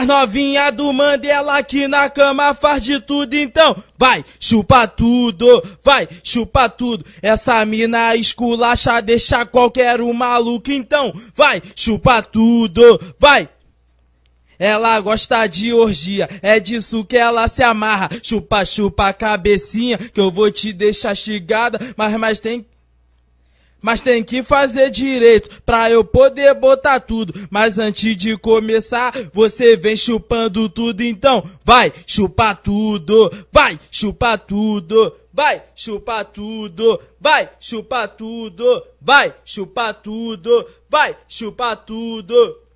as novinha do mande ela aqui na cama faz de tudo então vai chupa tudo vai chupa tudo essa mina esculacha deixa qualquer um maluco então vai chupa tudo vai ela gosta de orgia, é disso que ela se amarra. Chupa, chupa a cabecinha, que eu vou te deixar chigada mas, mas tem mas tem que fazer direito pra eu poder botar tudo. Mas antes de começar, você vem chupando tudo. Então, vai chupar tudo, vai chupar tudo, vai chupar tudo, vai chupar tudo, vai chupar tudo, vai chupar tudo. Vai, tudo.